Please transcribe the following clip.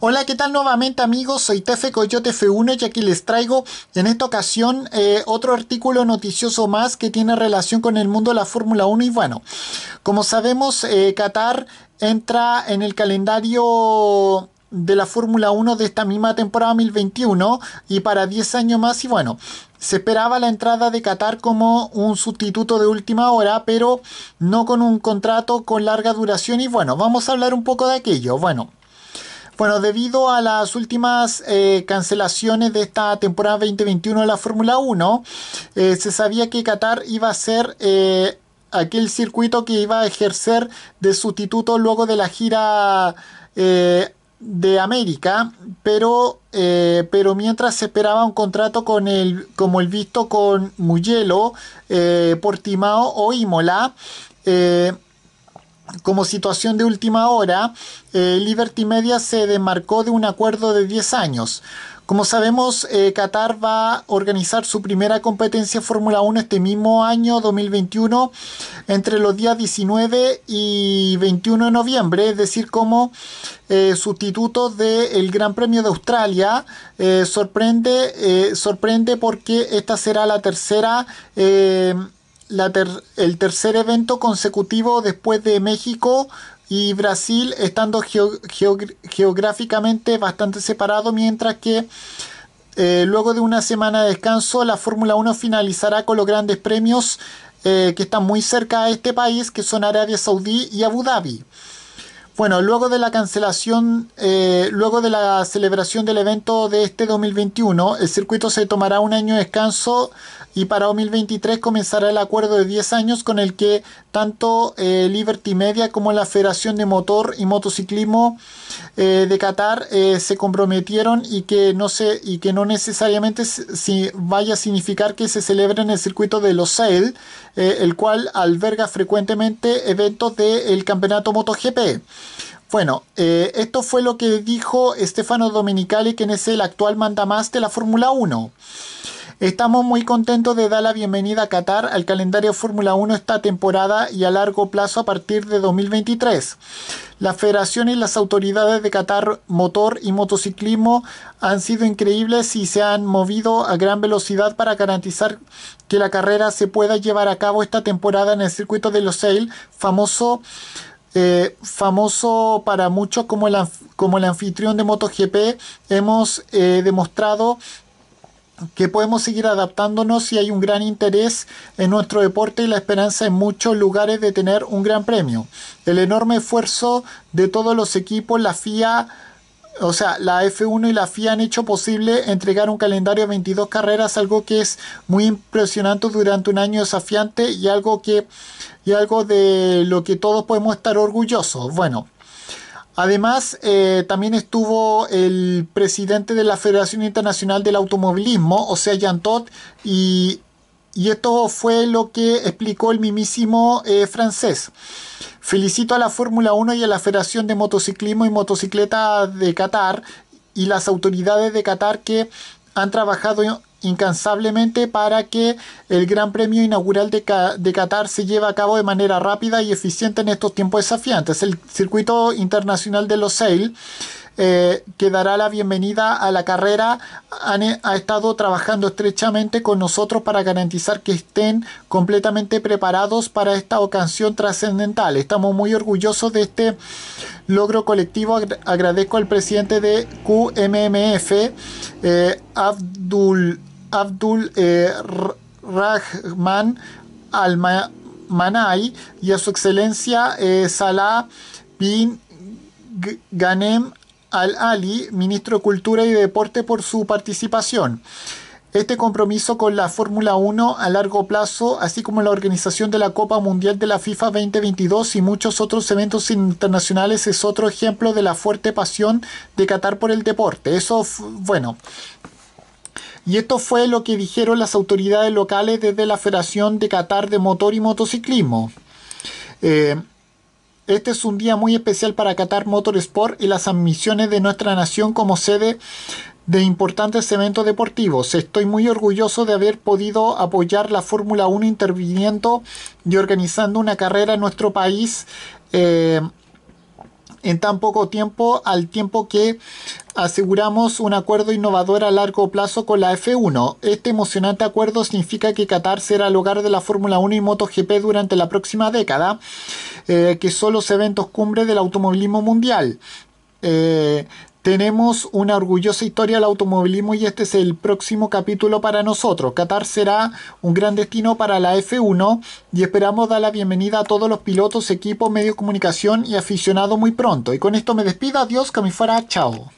Hola, ¿qué tal nuevamente amigos? Soy Tefe Coyote F1 y aquí les traigo en esta ocasión eh, otro artículo noticioso más que tiene relación con el mundo de la Fórmula 1 y bueno, como sabemos eh, Qatar entra en el calendario de la Fórmula 1 de esta misma temporada 2021 y para 10 años más y bueno, se esperaba la entrada de Qatar como un sustituto de última hora, pero no con un contrato con larga duración y bueno, vamos a hablar un poco de aquello. Bueno, bueno, debido a las últimas eh, cancelaciones de esta temporada 2021 de la Fórmula 1, eh, se sabía que Qatar iba a ser eh, aquel circuito que iba a ejercer de sustituto luego de la gira de América, pero, pero mientras se esperaba un contrato con el, como el visto con Mugello, Portimao o Imola, como situación de última hora, eh, Liberty Media se desmarcó de un acuerdo de 10 años. Como sabemos, eh, Qatar va a organizar su primera competencia Fórmula 1 este mismo año 2021 entre los días 19 y 21 de noviembre, es decir, como eh, sustituto del Gran Premio de Australia. sorprende, sorprende porque esta será la tercera el tercer evento consecutivo después de México y Brasil, estando geográficamente bastante separado, mientras que eh, luego de una semana de descanso, la Fórmula 1 finalizará con los grandes premios eh, que están muy cerca a este país, que son Arabia Saudí y Abu Dhabi. Bueno, luego de la cancelación, eh, luego de la celebración del evento de este 2021, el circuito se tomará un año de descanso y para 2023 comenzará el acuerdo de 10 años con el que tanto eh, Liberty Media como la Federación de Motor y Motociclismo eh, de Qatar se comprometieron y que no se y que no necesariamente si vaya a significar que se celebre en el circuito de los el cual alberga frecuentemente eventos del Campeonato MotoGP. Bueno, eh, esto fue lo que dijo Stefano Domenicali, quien es el actual mandamás de la Fórmula 1. Estamos muy contentos de dar la bienvenida a Qatar al calendario Fórmula 1 esta temporada y a largo plazo a partir de 2023. La federación y las autoridades de Qatar Motor y Motociclismo han sido increíbles y se han movido a gran velocidad para garantizar que la carrera se pueda llevar a cabo esta temporada en el circuito de Losail, famoso eh, famoso para muchos como el, como el anfitrión de MotoGP, hemos eh, demostrado que podemos seguir adaptándonos y hay un gran interés en nuestro deporte y la esperanza en muchos lugares de tener un gran premio. El enorme esfuerzo de todos los equipos, la FIA, o sea, la F1 y la FIA han hecho posible entregar un calendario de 22 carreras, algo que es muy impresionante durante un año desafiante y algo que y algo de lo que todos podemos estar orgullosos. Bueno, Además, eh, también estuvo el presidente de la Federación Internacional del Automovilismo, o sea, Jan y y esto fue lo que explicó el mismísimo eh, francés. Felicito a la Fórmula 1 y a la Federación de Motociclismo y Motocicleta de Qatar y las autoridades de Qatar que han trabajado incansablemente para que el Gran Premio Inaugural de, Qatar se lleve a cabo de manera rápida y eficiente en estos tiempos desafiantes. El circuito internacional de Los Losail eh, que dará la bienvenida a la carrera ha estado trabajando estrechamente con nosotros para garantizar que estén completamente preparados para esta ocasión trascendental. Estamos muy orgullosos de este logro colectivo. agradezco al presidente de QMMF, eh, Abdul, Abdul eh, Rahman Al Manay y a su excelencia Salah bin Ghanem al-Ali, ministro de Cultura y Deporte, por su participación. Este compromiso con la Fórmula 1 a largo plazo, así como la organización de la Copa Mundial de la FIFA 2022 y muchos otros eventos internacionales, es otro ejemplo de la fuerte pasión de Qatar por el deporte. Eso, bueno. Y esto fue lo que dijeron las autoridades locales desde la Federación de Qatar de Motor y Motociclismo. Eh, este es un día muy especial para Qatar Motorsport y las admisiones de nuestra nación como sede de importantes eventos deportivos. Estoy muy orgulloso de haber podido apoyar la Fórmula 1 interviniendo y organizando una carrera en nuestro país. Eh, en tan poco tiempo al tiempo que aseguramos un acuerdo innovador a largo plazo con la F1. Este emocionante acuerdo significa que Qatar será el hogar de la Fórmula 1 y MotoGP durante la próxima década, eh, que son los eventos cumbre del automovilismo mundial. Eh, tenemos una orgullosa historia al automovilismo y este es el próximo capítulo para nosotros. Qatar será un gran destino para la F1 y esperamos dar la bienvenida a todos los pilotos, equipos, medios de comunicación y aficionados muy pronto. Y con esto me despido, adiós, que fuera, chao.